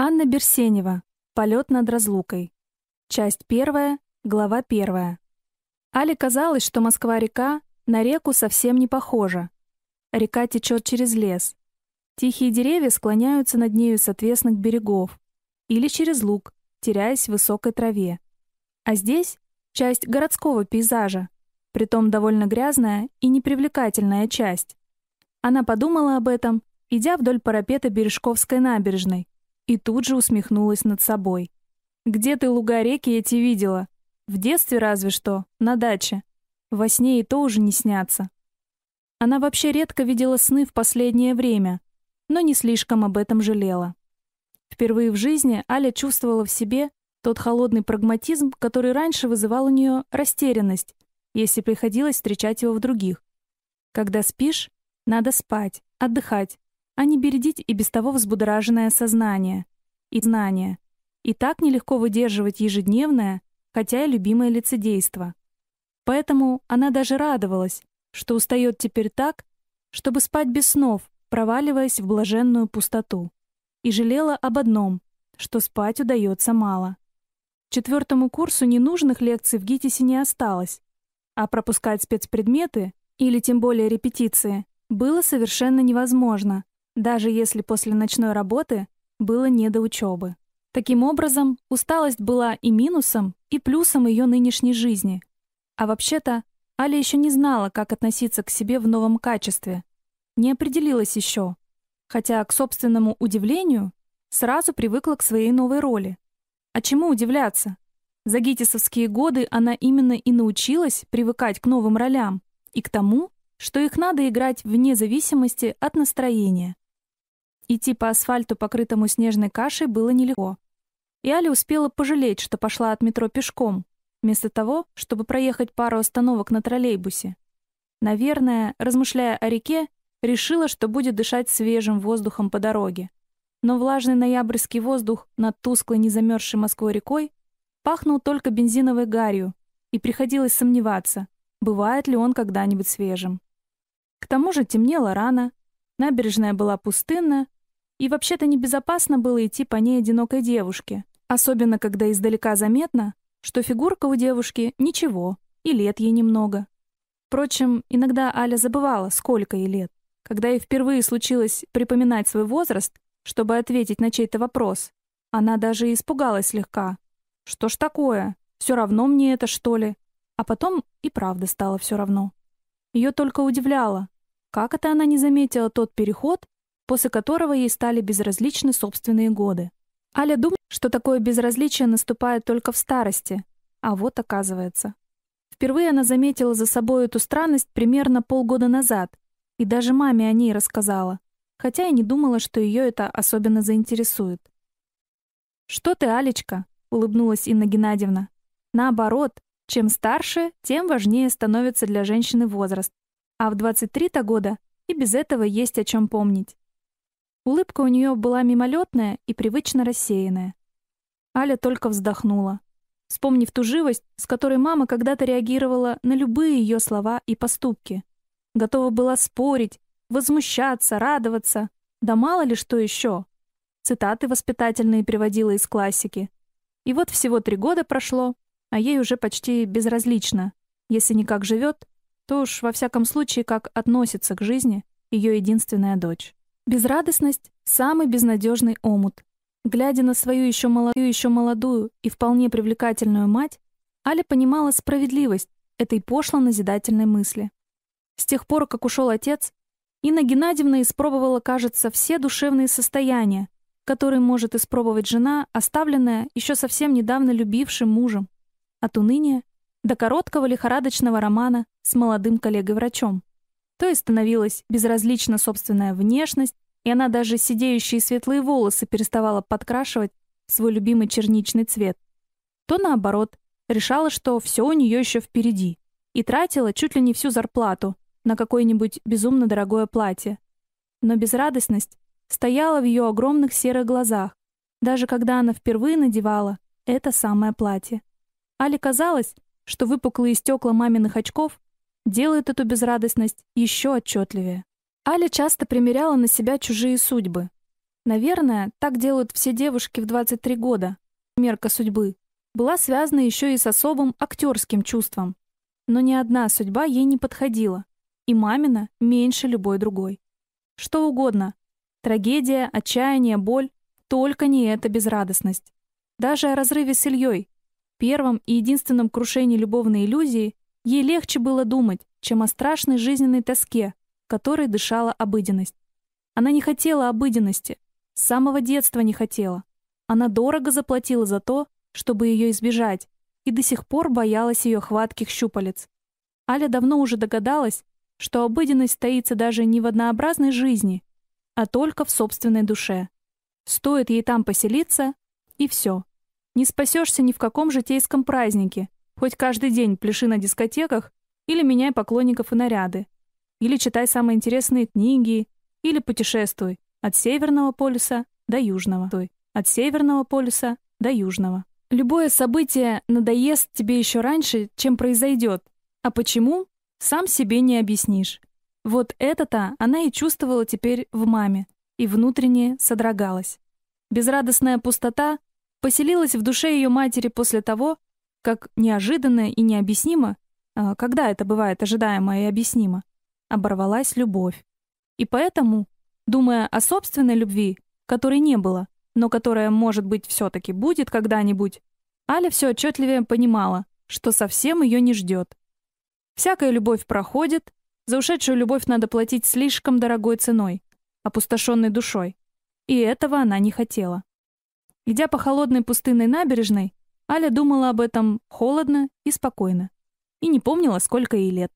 Анна Берсенева. Полет над разлукой. Часть первая, глава первая. Але казалось, что Москва-река на реку совсем не похожа. Река течет через лес. Тихие деревья склоняются над нею с отвесных берегов или через луг, теряясь в высокой траве. А здесь часть городского пейзажа, притом довольно грязная и непривлекательная часть. Она подумала об этом, идя вдоль парапета Бережковской набережной, и тут же усмехнулась над собой. «Где ты луга реки эти видела? В детстве разве что, на даче. Во сне и то уже не снятся». Она вообще редко видела сны в последнее время, но не слишком об этом жалела. Впервые в жизни Аля чувствовала в себе тот холодный прагматизм, который раньше вызывал у нее растерянность, если приходилось встречать его в других. Когда спишь, надо спать, отдыхать, а не бередить и без того взбудораженное сознание и знание, и так нелегко выдерживать ежедневное, хотя и любимое лицедейство. Поэтому она даже радовалась, что устает теперь так, чтобы спать без снов, проваливаясь в блаженную пустоту. И жалела об одном, что спать удается мало. Четвертому курсу ненужных лекций в ГИТИСе не осталось, а пропускать спецпредметы, или тем более репетиции, было совершенно невозможно, даже если после ночной работы было не до учебы. Таким образом, усталость была и минусом, и плюсом ее нынешней жизни. А вообще-то, Аля еще не знала, как относиться к себе в новом качестве. Не определилась еще. Хотя, к собственному удивлению, сразу привыкла к своей новой роли. А чему удивляться? За гитисовские годы она именно и научилась привыкать к новым ролям и к тому, что их надо играть вне зависимости от настроения. Идти по асфальту, покрытому снежной кашей, было нелегко. И Аля успела пожалеть, что пошла от метро пешком, вместо того, чтобы проехать пару остановок на троллейбусе. Наверное, размышляя о реке, решила, что будет дышать свежим воздухом по дороге. Но влажный ноябрьский воздух над тусклой, незамерзшей Москвой рекой пахнул только бензиновой гарью, и приходилось сомневаться, бывает ли он когда-нибудь свежим. К тому же темнело рано, набережная была пустынна, и вообще-то небезопасно было идти по ней одинокой девушке, особенно когда издалека заметно, что фигурка у девушки ничего, и лет ей немного. Впрочем, иногда Аля забывала, сколько ей лет. Когда ей впервые случилось припоминать свой возраст, чтобы ответить на чей-то вопрос, она даже испугалась слегка. «Что ж такое? Все равно мне это, что ли?» А потом и правда стало все равно. Ее только удивляло, как это она не заметила тот переход, после которого ей стали безразличны собственные годы. Аля думала, что такое безразличие наступает только в старости, а вот оказывается. Впервые она заметила за собой эту странность примерно полгода назад и даже маме о ней рассказала, хотя и не думала, что ее это особенно заинтересует. «Что ты, Алечка?» — улыбнулась Инна Геннадьевна. «Наоборот, чем старше, тем важнее становится для женщины возраст. А в 23-то года и без этого есть о чем помнить. Улыбка у нее была мимолетная и привычно рассеянная. Аля только вздохнула, вспомнив ту живость, с которой мама когда-то реагировала на любые ее слова и поступки. Готова была спорить, возмущаться, радоваться, да мало ли что еще. Цитаты воспитательные приводила из классики. И вот всего три года прошло, а ей уже почти безразлично. Если не как живет, то уж во всяком случае как относится к жизни ее единственная дочь. Безрадостность — самый безнадежный омут. Глядя на свою еще молодую, еще молодую и вполне привлекательную мать, Аля понимала справедливость этой пошло-назидательной мысли. С тех пор, как ушел отец, Инна Геннадьевна испробовала, кажется, все душевные состояния, которые может испробовать жена, оставленная еще совсем недавно любившим мужем. От уныния до короткого лихорадочного романа с молодым коллегой-врачом. То и становилась безразлична собственная внешность, и она даже сидеющие светлые волосы переставала подкрашивать в свой любимый черничный цвет. То наоборот, решала, что все у нее еще впереди, и тратила чуть ли не всю зарплату на какое-нибудь безумно дорогое платье. Но безрадостность стояла в ее огромных серых глазах, даже когда она впервые надевала это самое платье. Али казалось, что выпуклые стекла маминых очков делают эту безрадостность еще отчетливее. Аля часто примеряла на себя чужие судьбы. Наверное, так делают все девушки в 23 года. Мерка судьбы была связана еще и с особым актерским чувством. Но ни одна судьба ей не подходила. И мамина меньше любой другой. Что угодно. Трагедия, отчаяние, боль. Только не эта безрадостность. Даже о разрыве с Ильей, первом и единственном крушении любовной иллюзии, ей легче было думать, чем о страшной жизненной тоске, которой дышала обыденность. Она не хотела обыденности, с самого детства не хотела. Она дорого заплатила за то, чтобы ее избежать, и до сих пор боялась ее хватких щупалец. Аля давно уже догадалась, что обыденность таится даже не в однообразной жизни, а только в собственной душе. Стоит ей там поселиться, и все. Не спасешься ни в каком житейском празднике, хоть каждый день пляши на дискотеках или меняй поклонников и наряды. Или читай самые интересные книги. Или путешествуй от Северного полюса до Южного. той, От Северного полюса до Южного. Любое событие надоест тебе еще раньше, чем произойдет. А почему? Сам себе не объяснишь. Вот это-то она и чувствовала теперь в маме. И внутренне содрогалась. Безрадостная пустота поселилась в душе ее матери после того, как неожиданно и необъяснимо, а, когда это бывает ожидаемо и объяснимо, оборвалась любовь. И поэтому, думая о собственной любви, которой не было, но которая, может быть, все-таки будет когда-нибудь, Аля все отчетливее понимала, что совсем ее не ждет. Всякая любовь проходит, за ушедшую любовь надо платить слишком дорогой ценой, опустошенной душой. И этого она не хотела. Идя по холодной пустынной набережной, Аля думала об этом холодно и спокойно. И не помнила, сколько ей лет.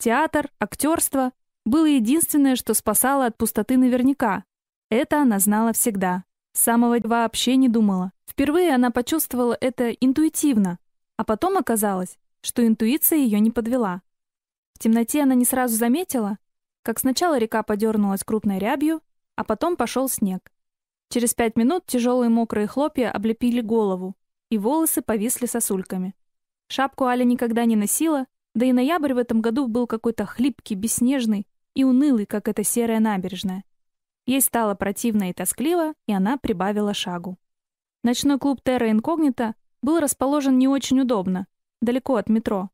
Театр, актерство было единственное, что спасало от пустоты наверняка. Это она знала всегда. Самого вообще не думала. Впервые она почувствовала это интуитивно, а потом оказалось, что интуиция ее не подвела. В темноте она не сразу заметила, как сначала река подернулась крупной рябью, а потом пошел снег. Через пять минут тяжелые мокрые хлопья облепили голову, и волосы повисли сосульками. Шапку Аля никогда не носила, да и ноябрь в этом году был какой-то хлипкий, беснежный и унылый, как эта серая набережная. Ей стало противно и тоскливо, и она прибавила шагу. Ночной клуб Терра Инкогнита был расположен не очень удобно, далеко от метро.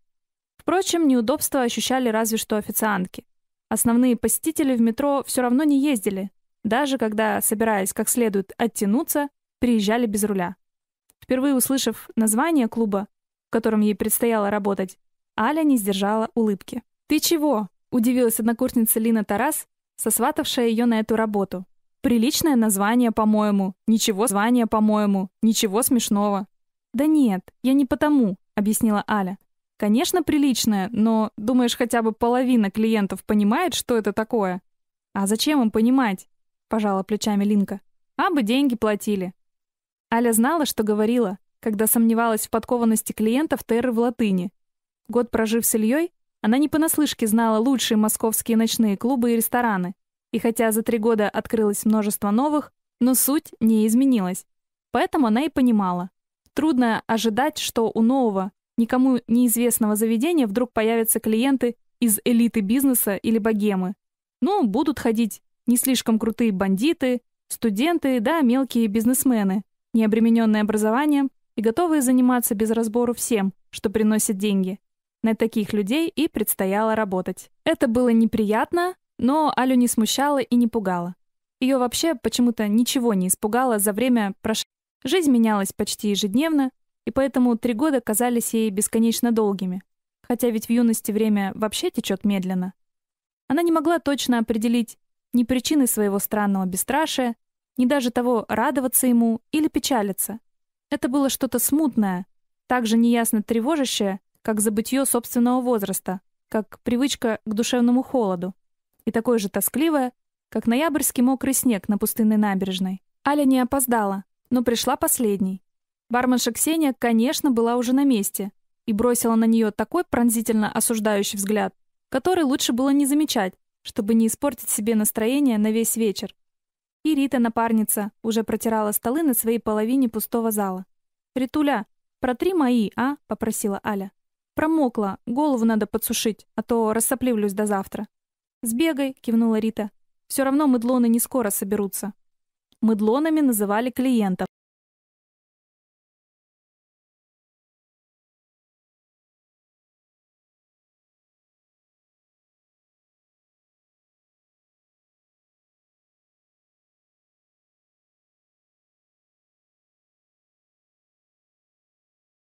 Впрочем, неудобства ощущали разве что официантки. Основные посетители в метро все равно не ездили, даже когда, собираясь как следует оттянуться, приезжали без руля. Впервые услышав название клуба, в котором ей предстояло работать, Аля не сдержала улыбки. «Ты чего?» — удивилась однокурсница Лина Тарас, сосватавшая ее на эту работу. «Приличное название, по-моему. Ничего звания, по-моему. Ничего смешного». «Да нет, я не потому», — объяснила Аля. «Конечно, приличное, но, думаешь, хотя бы половина клиентов понимает, что это такое?» «А зачем им понимать?» — пожала плечами Линка. «А бы деньги платили». Аля знала, что говорила, когда сомневалась в подкованности клиентов Терры в латыни Год прожив с Ильей, она не понаслышке знала лучшие московские ночные клубы и рестораны. И хотя за три года открылось множество новых, но суть не изменилась. Поэтому она и понимала. Трудно ожидать, что у нового, никому неизвестного заведения вдруг появятся клиенты из элиты бизнеса или богемы. Ну, будут ходить не слишком крутые бандиты, студенты, да, мелкие бизнесмены, не обремененные образованием и готовые заниматься без разбору всем, что приносит деньги. На таких людей и предстояло работать. Это было неприятно, но Алю не смущало и не пугало. Ее вообще почему-то ничего не испугало за время прошедшего. Жизнь менялась почти ежедневно, и поэтому три года казались ей бесконечно долгими. Хотя ведь в юности время вообще течет медленно. Она не могла точно определить ни причины своего странного бесстрашия, ни даже того, радоваться ему или печалиться. Это было что-то смутное, также неясно тревожащее, как забытье собственного возраста, как привычка к душевному холоду. И такое же тоскливое, как ноябрьский мокрый снег на пустынной набережной. Аля не опоздала, но пришла последней. Барменша Ксения, конечно, была уже на месте и бросила на нее такой пронзительно осуждающий взгляд, который лучше было не замечать, чтобы не испортить себе настроение на весь вечер. И Рита, напарница, уже протирала столы на своей половине пустого зала. «Ритуля, протри мои, а?» — попросила Аля. Промокла, голову надо подсушить, а то рассоплюсь до завтра. «Сбегай», — кивнула Рита. «Все равно мыдлоны не скоро соберутся». Мыдлонами называли клиентов.